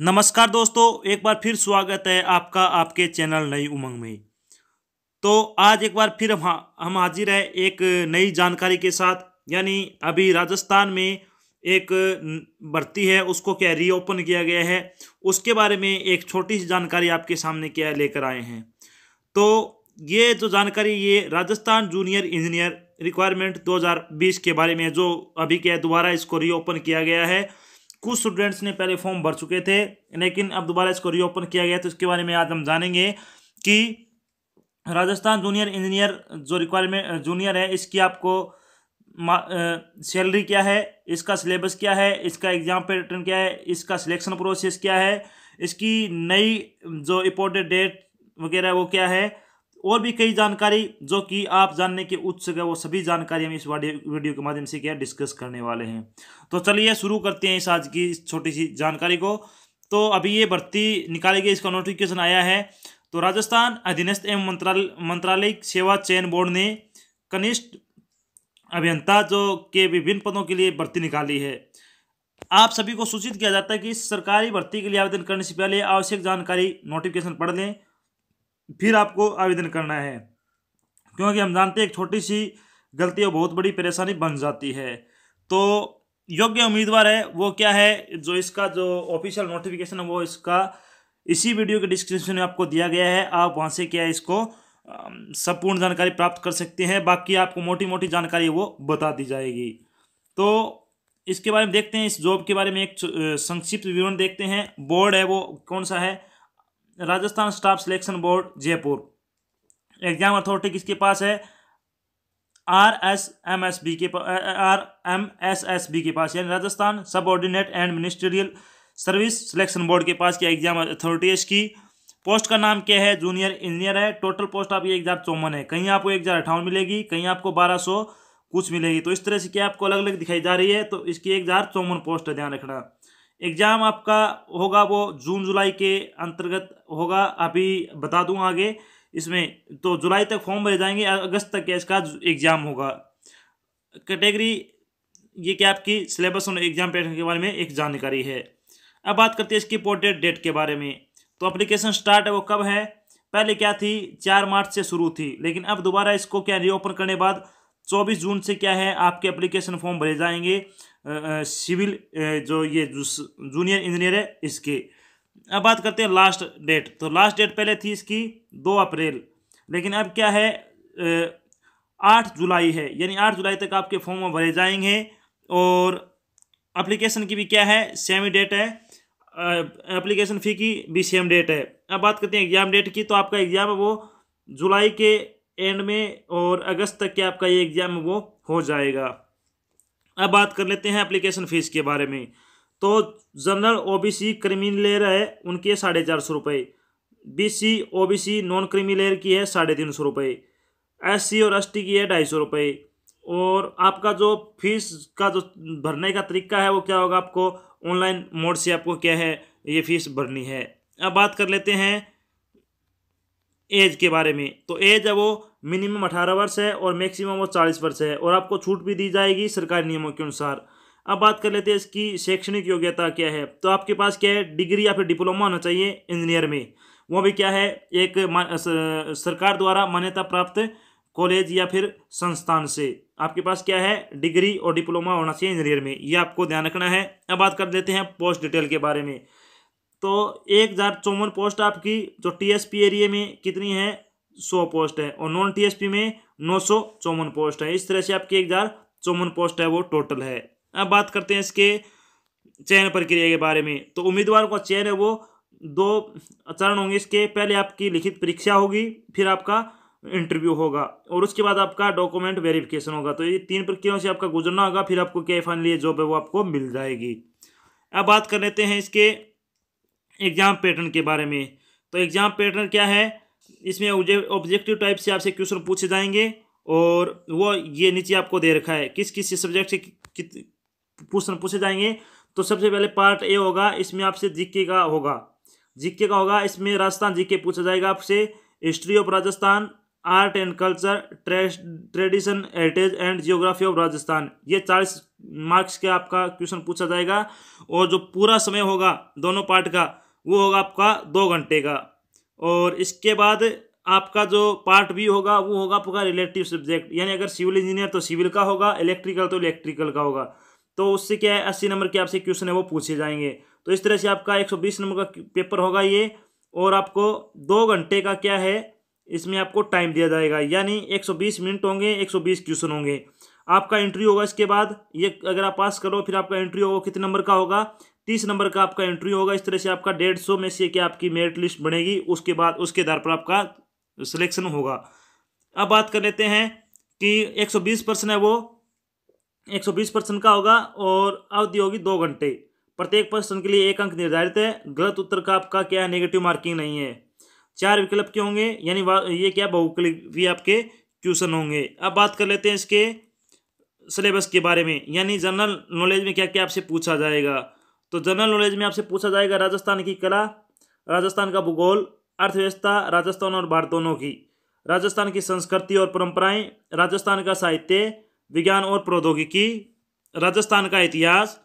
नमस्कार दोस्तों एक बार फिर स्वागत है आपका आपके चैनल नई उमंग में तो आज एक बार फिर हम हम हाजिर है एक नई जानकारी के साथ यानी अभी राजस्थान में एक भर्ती है उसको क्या रीओपन किया गया है उसके बारे में एक छोटी सी जानकारी आपके सामने क्या लेकर आए हैं तो ये जो जानकारी ये राजस्थान जूनियर इंजीनियर रिक्वायरमेंट 2020 के बारे में जो अभी क्या दोबारा इसको रीओपन किया गया है कुछ स्टूडेंट्स ने पहले फॉर्म भर चुके थे लेकिन अब दोबारा इसको रीओपन किया गया तो इसके बारे में आज हम जानेंगे कि राजस्थान जूनियर इंजीनियर जो रिक्वायरमेंट जूनियर है इसकी आपको सैलरी क्या है इसका सिलेबस क्या है इसका एग्ज़ाम पैटर्न क्या है इसका सिलेक्शन प्रोसेस क्या है इसकी नई जो इम्पोर्टेंट डेट वगैरह वो क्या है और भी कई जानकारी जो कि आप जानने के उत्सुक है वो सभी जानकारी हम इस वीडियो के माध्यम से क्या डिस्कस करने वाले हैं तो चलिए शुरू करते हैं इस आज की छोटी सी जानकारी को तो अभी ये भर्ती निकाली गई इसका नोटिफिकेशन आया है तो राजस्थान अधीनस्थ एवं मंत्रालय मंत्रालय सेवा चयन बोर्ड ने कनिष्ठ अभियंता जो के विभिन्न पदों के लिए भर्ती निकाली है आप सभी को सूचित किया जाता है कि सरकारी भर्ती के लिए आवेदन करने से पहले आवश्यक जानकारी नोटिफिकेशन पढ़ लें फिर आपको आवेदन करना है क्योंकि हम जानते हैं एक छोटी सी गलती और बहुत बड़ी परेशानी बन जाती है तो योग्य उम्मीदवार है वो क्या है जो इसका जो ऑफिशियल नोटिफिकेशन है वो इसका इसी वीडियो के डिस्क्रिप्शन में आपको दिया गया है आप वहाँ से क्या है इसको संपूर्ण जानकारी प्राप्त कर सकते हैं बाकी आपको मोटी मोटी जानकारी वो बता दी जाएगी तो इसके बारे में देखते हैं इस जॉब के बारे में एक संक्षिप्त विवरण देखते हैं बोर्ड है वो कौन सा है Rajasthan staff selection board Jaipur exam authority किसके पास है R S M S B के R M S S B के पास यानी Rajasthan subordinate and ministerial service selection board के पास की एग्जाम अथॉरिटी है इसकी पोस्ट का नाम क्या है जूनियर इंजीनियर है टोटल पोस्ट आपकी एक हज़ार चौवन है कहीं आपको एक हज़ार अठावन मिलेगी कहीं आपको बारह सौ कुछ मिलेगी तो इस तरह से क्या आपको अलग अलग दिखाई जा रही है तो इसकी एक हज़ार चौवन पोस्ट है ध्यान रखना एग्ज़ाम आपका होगा वो जून जुलाई के अंतर्गत होगा अभी बता दूँ आगे इसमें तो जुलाई तक फॉर्म भरे जाएंगे अगस्त तक इसका एग्ज़ाम होगा कैटेगरी ये क्या आपकी सिलेबस और एग्ज़ाम पैटर्न के बारे में एक जानकारी है अब बात करते हैं इसकी पोर्टेड डेट के बारे में तो अप्लीकेशन स्टार्ट है वो कब है पहले क्या थी चार मार्च से शुरू थी लेकिन अब दोबारा इसको क्या रीओपन करने बाद चौबीस जून से क्या है आपके एप्लीकेशन फॉर्म भरे जाएंगे सिविल जो ये जूनियर इंजीनियर है इसके अब बात करते हैं लास्ट डेट तो लास्ट डेट पहले थी इसकी दो अप्रैल लेकिन अब क्या है आठ जुलाई है यानी आठ जुलाई तक आपके फॉर्म भरे जाएंगे और अप्लीकेशन की भी क्या है सेम ही डेट है एप्लीकेशन फ़ी की भी सेम डेट है अब बात करते हैं एग्ज़ाम डेट की तो आपका एग्ज़ाम वो जुलाई के एंड में और अगस्त तक के आपका ये एग्ज़ाम वो हो जाएगा अब बात कर लेते हैं एप्लीकेशन फ़ीस के बारे में तो जनरल ओबीसी क्रिमिन लेयर है उनकी है साढ़े चार सौ रुपये B C O B C non creamy layer की है साढ़े तीन सौ रुपये एस सी और एस टी की है ढाई सौ रुपये और आपका जो फीस का जो भरने का तरीका है वो क्या होगा आपको ऑनलाइन मोड से आपको क्या है ये फीस भरनी है अब बात कर लेते हैं एज के बारे में तो एज है वो मिनिमम अठारह वर्ष है और मैक्सिमम वो चालीस वर्ष है और आपको छूट भी दी जाएगी सरकारी नियमों के अनुसार अब बात कर लेते हैं इसकी शैक्षणिक योग्यता क्या है तो आपके पास क्या है डिग्री या फिर डिप्लोमा होना चाहिए इंजीनियर में वो भी क्या है एक सरकार द्वारा मान्यता प्राप्त कॉलेज या फिर संस्थान से आपके पास क्या है डिग्री और डिप्लोमा होना चाहिए इंजीनियर में ये आपको ध्यान रखना है अब बात कर लेते हैं पोस्ट डिटेल के बारे में तो एक हज़ार चौवन पोस्ट आपकी जो पी एरिए में कितनी है सौ पोस्ट है और नॉन टीएसपी में नौ सौ चौवन पोस्ट है इस तरह से आपकी एक हज़ार चौवन पोस्ट है वो टोटल है अब बात करते हैं इसके चयन प्रक्रिया के बारे में तो उम्मीदवार का चयन है वो दो चरण होंगे इसके पहले आपकी लिखित परीक्षा होगी फिर आपका इंटरव्यू होगा और उसके बाद आपका डॉक्यूमेंट वेरिफिकेशन होगा तो ये तीन प्रक्रियाओं से आपका गुजरना होगा फिर आपको क्या फाइनली जॉब है वो आपको मिल जाएगी अब बात कर लेते हैं इसके एग्जाम पैटर्न के बारे में तो एग्जाम पैटर्न क्या है इसमें ऑब्जेक्टिव टाइप से आपसे क्वेश्चन पूछे जाएंगे और वो ये नीचे आपको दे रखा है किस किस सब्जेक्ट से क्वेश्चन पूछे जाएंगे तो सबसे पहले पार्ट ए होगा इसमें आपसे जीके का होगा जीके का होगा इसमें राजस्थान जीके पूछा जाएगा आपसे history of Rajasthan art and culture tradition heritage and geography of Rajasthan ये चालीस मार्क्स के आपका क्वेश्चन पूछा जाएगा और जो पूरा समय होगा दोनों पार्ट का वो होगा आपका दो घंटे का और इसके बाद आपका जो पार्ट भी होगा वो होगा आपका रिलेटिव सब्जेक्ट यानी अगर सिविल इंजीनियर तो सिविल का होगा इलेक्ट्रिकल तो इलेक्ट्रिकल का होगा तो उससे क्या है अस्सी नंबर के आपसे क्वेश्चन है वो पूछे जाएंगे तो इस तरह से आपका एक सौ बीस नंबर का पेपर होगा ये और आपको दो घंटे का क्या है इसमें आपको टाइम दिया जाएगा यानी एक सौ बीस मिनट होंगे एक सौ बीस क्वेश्चन होंगे आपका इंटरव्यू होगा इसके बाद ये अगर आप पास करो फिर आपका इंट्री होगा कितने नंबर का होगा तीस नंबर का आपका एंट्री होगा इस तरह से आपका डेढ़ सौ में से क्या आपकी मेरिट लिस्ट बनेगी उसके बाद उसके आधार पर आपका सिलेक्शन होगा अब बात कर लेते हैं कि एक सौ बीस परसेंट है वो एक सौ बीस परसेंट का होगा और अवधि होगी दो घंटे प्रत्येक पर्सन के लिए एक अंक निर्धारित है गलत उत्तर का आपका क्या नेगेटिव मार्किंग नहीं है चार विकल्प के होंगे यानी ये क्या बहुविकल्प भी आपके क्वेश्चन होंगे अब बात कर लेते हैं इसके सिलेबस के बारे में यानी जनरल नॉलेज में क्या क्या आपसे पूछा जाएगा तो जनरल नॉलेज में आपसे पूछा जाएगा राजस्थान की कला राजस्थान का भूगोल अर्थव्यवस्था राजस्थान और भारत दोनों की राजस्थान की संस्कृति और परंपराएं राजस्थान का साहित्य विज्ञान और प्रौद्योगिकी राजस्थान का इतिहास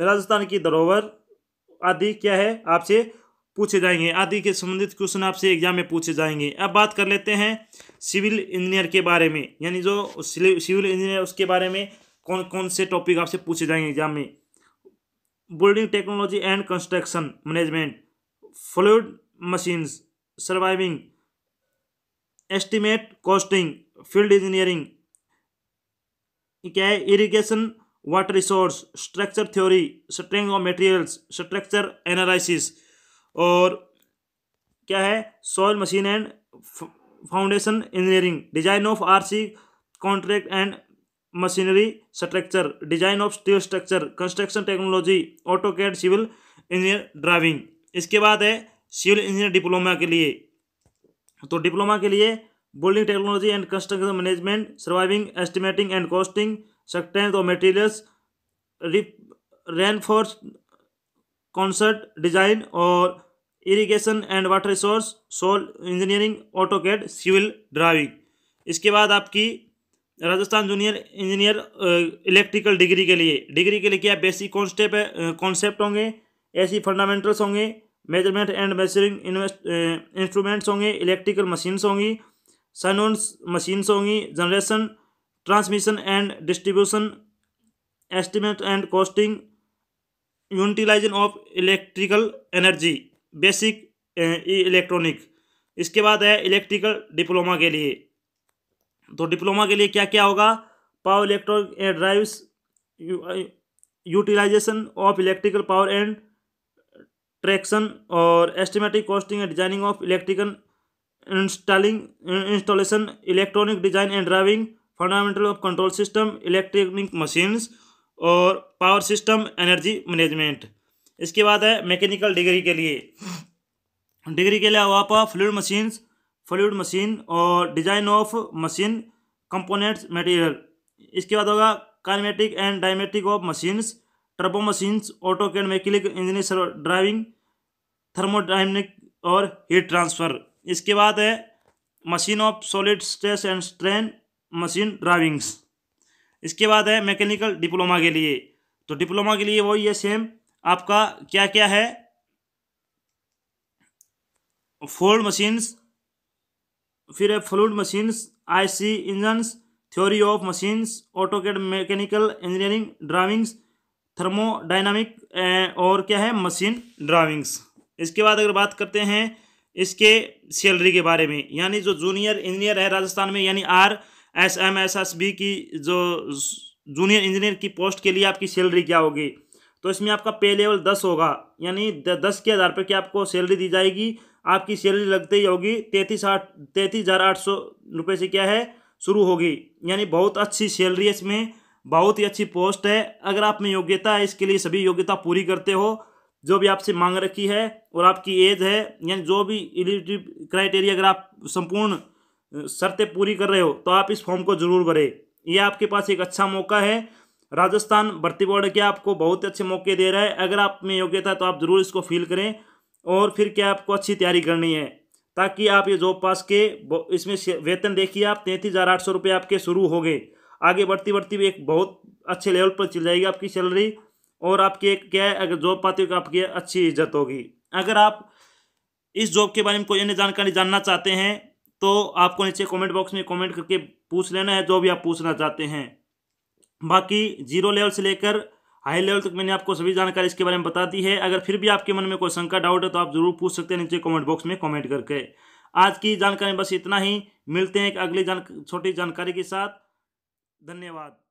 राजस्थान की धरोहर आदि क्या है आपसे पूछे जाएंगे आदि के संबंधित क्वेश्चन आपसे एग्जाम में पूछे जाएंगे अब बात कर लेते हैं सिविल इंजीनियर के बारे में यानी जो सिविल इंजीनियर उसके बारे में कौन कौन से टॉपिक आपसे पूछे जाएंगे एग्जाम में building technology and construction management fluid machines surveying estimate costing field engineering क्या है irrigation water resource structure theory strength of materials structure analysis और क्या है soil machine and foundation engineering design of RC contract and machinery structure design of steel structure construction technology auto CAD civil engineer driving इसके बाद है civil engineer diploma के लिए तो diploma के लिए building technology and construction management surveying estimating and costing strength of rain reinforce concert design और irrigation and water resource soil engineering auto CAD civil driving इसके बाद आपकी Rajasthan junior engineer electrical degree के लिए डिग्री के लिए क्या बेसिक कॉन्स्टेप कॉन्सेप्ट होंगे ऐसी फंडामेंटल्स होंगे मेजरमेंट एंड मेजरिंग इंस्ट्रूमेंट्स होंगे इलेक्ट्रिकल मशीन्स होंगी सनोन्स मशीन्स होंगी generation transmission and distribution estimate and costing utilization of electrical energy basic electronic इसके बाद है इलेक्ट्रिकल डिप्लोमा के लिए तो डिप्लोमा के लिए क्या क्या होगा power electronic drive utilization of electrical power and traction और estimating costing and designing of electrical installing installation electronic design and driving fundamental of control system electronic machines और पावर सिस्टम एनर्जी मैनेजमेंट इसके बाद है mechanical degree के लिए degree के लिए पर फ्लूड मशीन्स फ्लूड मशीन और design of machine components material इसके बाद होगा kinematic and dynamic of machines turbo machines auto कैंड मैकेनिक इंजीनियर ड्राइविंग थर्मोडाइनिक और हीट ट्रांसफर इसके बाद है machine of solid stress and strain machine drivings इसके बाद है मैकेनिकल डिप्लोमा के लिए तो डिप्लोमा के लिए वही है सेम आपका क्या क्या है फोल्ड मशीन्स फिर है fluid machines IC engines theory of machines auto mechanical engineering drivings thermodynamic और क्या है मशीन ड्राइविंग्स इसके बाद अगर बात करते हैं इसके सैलरी के बारे में यानी जो जूनियर इंजीनियर है राजस्थान में यानी R S M S S B की जो जूनियर इंजीनियर की पोस्ट के लिए आपकी सैलरी क्या होगी तो इसमें आपका पे लेवल दस होगा यानी दस के आधार पर क्या आपको सैलरी दी जाएगी आपकी सैलरी लगते ही होगी तैंतीस आठ तैंतीस हज़ार आठ सौ रुपये से क्या है शुरू होगी यानी बहुत अच्छी सैलरी है इसमें बहुत ही अच्छी पोस्ट है अगर आप में योग्यता है इसके लिए सभी योग्यता पूरी करते हो जो भी आपसे मांग रखी है और आपकी एज है यानी जो भी एलिजिबिलिटी क्राइटेरिया अगर आप संपूर्ण शर्तें पूरी कर रहे हो तो आप इस फॉर्म को जरूर भरें यह आपके पास एक अच्छा मौका है राजस्थान भर्ती बोर्ड के आपको बहुत अच्छे मौके दे रहा है अगर आप में योग्यता है तो आप ज़रूर इसको फील करें और फिर क्या आपको अच्छी तैयारी करनी है ताकि आप ये जॉब पास के इसमें वेतन देखिए आप तैंतीस हज़ार आठ सौ रुपये आपके शुरू हो गए आगे बढ़ती बढ़ती भी एक बहुत अच्छे लेवल पर चल जाएगी आपकी सैलरी और आपकी एक क्या है अगर जॉब पाते हो आपकी अच्छी इज्जत होगी अगर आप इस जॉब के बारे में कोई अन्य जानकारी जानना चाहते हैं तो आपको नीचे कॉमेंट बॉक्स में कॉमेंट करके पूछ लेना है जो भी आप पूछना चाहते हैं बाकी जीरो लेवल से लेकर हाई लेवल तक मैंने आपको सभी जानकारी इसके बारे में बता दी है अगर फिर भी आपके मन में कोई शंका डाउट है तो आप जरूर पूछ सकते हैं नीचे कमेंट बॉक्स में कमेंट करके आज की जानकारी बस इतना ही मिलते हैं एक अगली जान छोटी जानकारी के साथ धन्यवाद